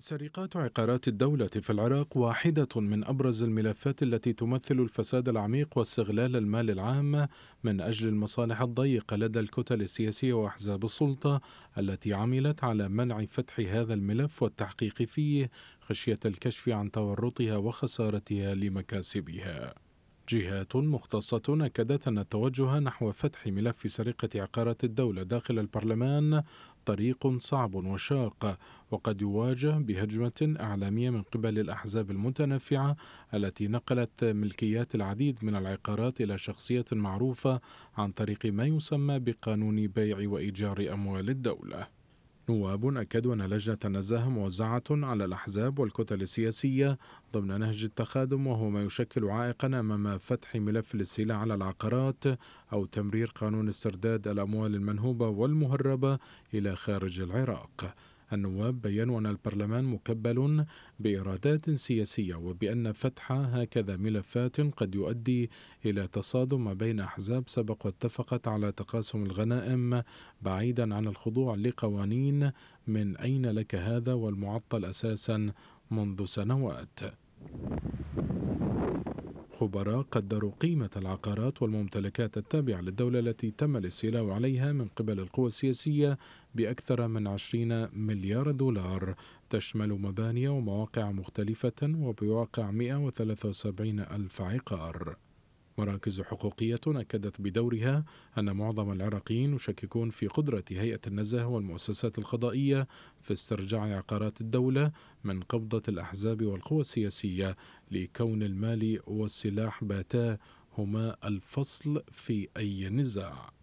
سرقات عقارات الدولة في العراق واحدة من أبرز الملفات التي تمثل الفساد العميق واستغلال المال العام من أجل المصالح الضيقة لدى الكتل السياسية وأحزاب السلطة التي عملت على منع فتح هذا الملف والتحقيق فيه خشية الكشف عن تورطها وخسارتها لمكاسبها. جهات مختصة أكدت أن التوجه نحو فتح ملف سرقة عقارات الدولة داخل البرلمان طريق صعب وشاق وقد يواجه بهجمة إعلامية من قبل الأحزاب المتنفعة التي نقلت ملكيات العديد من العقارات إلى شخصية معروفة عن طريق ما يسمى بقانون بيع وإيجار أموال الدولة نواب أكدوا أن لجنة النزاهة موزعة على الأحزاب والكتل السياسية ضمن نهج التخادم وهو ما يشكل عائقا أمام فتح ملف السلع على العقارات أو تمرير قانون استرداد الأموال المنهوبة والمهربة إلى خارج العراق النواب بيّنوا أن البرلمان مكبل بإرادات سياسية وبأن فتح هكذا ملفات قد يؤدي إلى تصادم ما بين أحزاب سبق واتفقت على تقاسم الغنائم بعيدا عن الخضوع لقوانين من أين لك هذا والمعطل أساسا منذ سنوات خبراء قدروا قيمة العقارات والممتلكات التابعة للدولة التي تم الاستيلاء عليها من قبل القوى السياسية بأكثر من 20 مليار دولار تشمل مباني ومواقع مختلفة وبواقع 173 ألف عقار مراكز حقوقية أكدت بدورها أن معظم العراقيين يشككون في قدرة هيئة النزهة والمؤسسات القضائية في استرجاع عقارات الدولة من قبضة الأحزاب والقوى السياسية لكون المال والسلاح باتا هما الفصل في أي نزاع